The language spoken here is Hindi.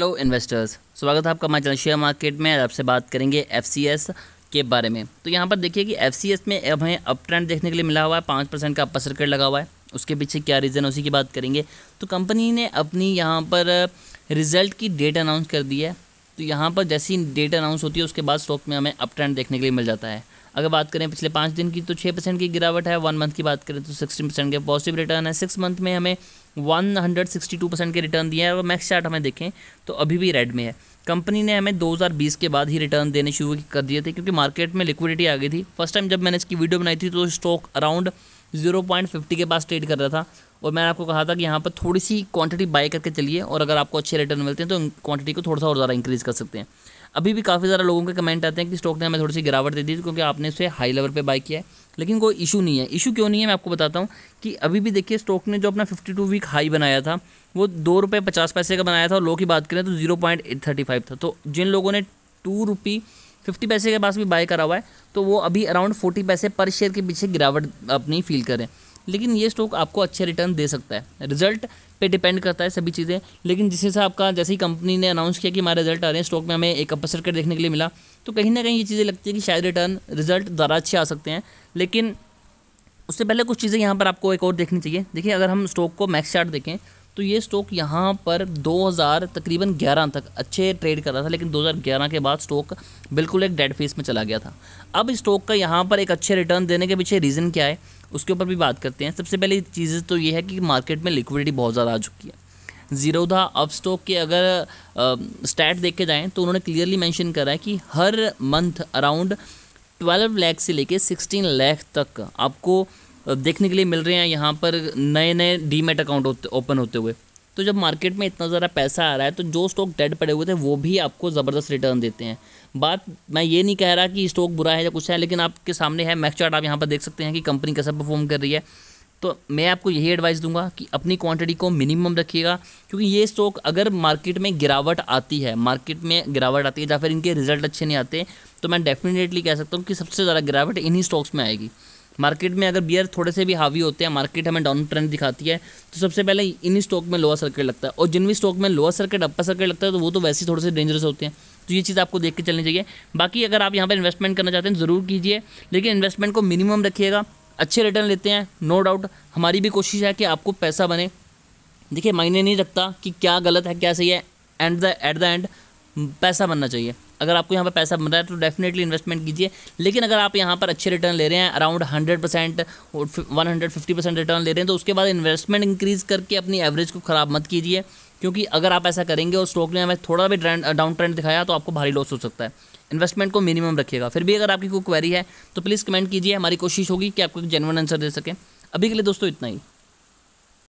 हेलो इन्वेस्टर्स स्वागत है आपका हमारे शेयर मार्केट में आपसे बात करेंगे एफ के बारे में तो यहाँ पर देखिए कि एफ में अब हमें अप ट्रेंड देखने के लिए मिला हुआ है पाँच परसेंट का अपर सर्किट लगा हुआ है उसके पीछे क्या रीज़न है उसी की बात करेंगे तो कंपनी ने अपनी यहाँ पर रिजल्ट uh, की डेट अनाउंस कर दी है तो यहाँ पर जैसी डेट अनाउंस होती है उसके बाद स्टॉक में हमें अप ट्रेंड देखने के लिए मिल जाता है अगर बात करें पिछले पाँच दिन की तो छः परसेंट की गिरावट है वन मंथ की बात करें तो सिक्सटीन परसेंट के पॉजिटिव रिटर्न है सिक्स मंथ में हमें one hundred sixty two percent के रिटर्न दिए हैं और मैक्स चार्ट हमें देखें तो अभी भी रेड में है कंपनी ने हमें 2020 के बाद ही रिटर्न देने शुरू कर दिए थे क्योंकि मार्केट में लिक्विडिटी आ गई थी फर्स्ट टाइम जब मैंने इसकी वीडियो बनाई थी तो stock around zero point fifty के पास ट्रेड कर रहा था और मैंने आपको कहा था कि यहाँ पर थोड़ी सी क्वांटिटी बाय करके चलिए और अगर आपको अच्छे रिटर्न मिलते हैं तो क्वांटिटी को थोड़ा सा और ज़्यादा इंक्रीज़ कर सकते हैं अभी भी काफ़ी सारे लोगों के कमेंट आते हैं कि स्टॉक ने हमें थोड़ी सी गिरावट दे दी क्योंकि आपने उसे हाई लेवल पर बाई किया है लेकिन कोई इशू नहीं है इशू क्यों नहीं है मैं आपको बताता हूँ कि अभी भी देखिए स्टॉक ने जो अपना फिफ्टी वीक हाई बनाया था वो दो रुपये पचास पैसे का बनाया था और लो की बात करें तो zero point eight thirty five था तो जिन लोगों ने टू रुपी फिफ्टी पैसे के पास भी बाय करा हुआ है तो वो अभी अराउंड फोर्टी पैसे पर शेयर के पीछे गिरावट अपनी फील करें लेकिन ये स्टॉक आपको अच्छे रिटर्न दे सकता है रिजल्ट पे डिपेंड करता है सभी चीज़ें लेकिन जिस हिसाब आपका जैसे ही कंपनी ने अनाउंस किया कि हमारे रिजल्ट आ रहे हैं स्टॉक में हमें एक अपर सर्किट देखने के लिए मिला तो कहीं ना कहीं ये चीज़ें लगती है कि शायद रिटर्न रिजल्ट ज़्यादा अच्छे आ सकते हैं लेकिन उससे पहले कुछ चीज़ें यहाँ पर आपको एक और देखनी चाहिए देखिए अगर हम स्टॉक को मैक्स चार्ट देखें तो ये स्टॉक यहाँ पर 2000 तकरीबन 11 तक अच्छे ट्रेड कर रहा था लेकिन 2011 के बाद स्टॉक बिल्कुल एक डेड फेस में चला गया था अब स्टॉक का यहाँ पर एक अच्छे रिटर्न देने के पीछे रीज़न क्या है उसके ऊपर भी बात करते हैं सबसे पहली चीज़ तो ये है कि मार्केट में लिक्विडिटी बहुत ज़्यादा आ चुकी है जीरोधा अब स्टॉक के अगर स्टैट देख के जाएँ तो उन्होंने क्लियरली मैंशन करा है कि हर मंथ अराउंड ट्वेल्व लैख से लेके सिक्सटीन लैख तक आपको देखने के लिए मिल रहे हैं यहाँ पर नए नए डीमेट अकाउंट ओपन होते हुए तो जब मार्केट में इतना ज़्यादा पैसा आ रहा है तो जो स्टॉक डेड पड़े हुए थे वो भी आपको ज़बरदस्त रिटर्न देते हैं बात मैं ये नहीं कह रहा कि स्टॉक बुरा है या कुछ है लेकिन आपके सामने है मैक्स चार्ट आप यहाँ पर देख सकते हैं कि कंपनी कैसा परफॉर्म कर रही है तो मैं आपको यही एडवाइस दूंगा कि अपनी क्वांटिटी को मिनिमम रखिएगा क्योंकि ये स्टॉक अगर मार्केट में गिरावट आती है मार्केट में गिरावट आती है या फिर इनके रिजल्ट अच्छे नहीं आते तो मैं डेफिनेटली कह सकता हूँ कि सबसे ज़्यादा गिरावट इन्हीं स्टॉक्स में आएगी मार्केट में अगर बियर थोड़े से भी हावी होते हैं मार्केट हमें डाउन ट्रेंड दिखाती है तो सबसे पहले इन्हीं स्टॉक में लोअर सर्किट लगता है और जिन भी स्टॉक में लोअर सर्किट अपर सर्किट लगता है तो वो तो वैसे ही थोड़े से डेंजरस होते हैं तो ये चीज़ आपको देख के चलनी चाहिए बाकी अगर आप यहाँ पर इन्वेस्टमेंट करना चाहते हैं ज़रूर कीजिए लेकिन इन्वेस्टमेंट को मिनिमम रखिएगा अच्छे रिटर्न लेते हैं नो डाउट हमारी भी कोशिश है कि आपको पैसा बने देखिए मायने नहीं रखता कि क्या गलत है क्या सही है and the at the end पैसा बनना चाहिए अगर आपको यहाँ पर पैसा बन रहा है तो डेफिनेटली इन्वेस्टमेंट कीजिए लेकिन अगर आप यहाँ पर अच्छे रिटर्न ले रहे हैं around hundred percent one hundred fifty percent return ले रहे हैं तो उसके बाद इन्वेस्टमेंट इंक्रीज़ करके अपनी एवरेज को ख़राब मत कीजिए क्योंकि अगर आप ऐसा करेंगे और स्टॉक ने हमें थोड़ा भी डाउन ट्रेंड दिखाया तो आपको भारी लॉस हो सकता है इन्वेस्टमेंट को मिनिमम रखिएगा फिर भी अगर आपकी कोई क्वेरी है तो प्लीज़ कमेंट कीजिए हमारी कोशिश होगी कि आपको एक जेनवन आंसर दे सकें अभी के लिए दोस्तों इतना ही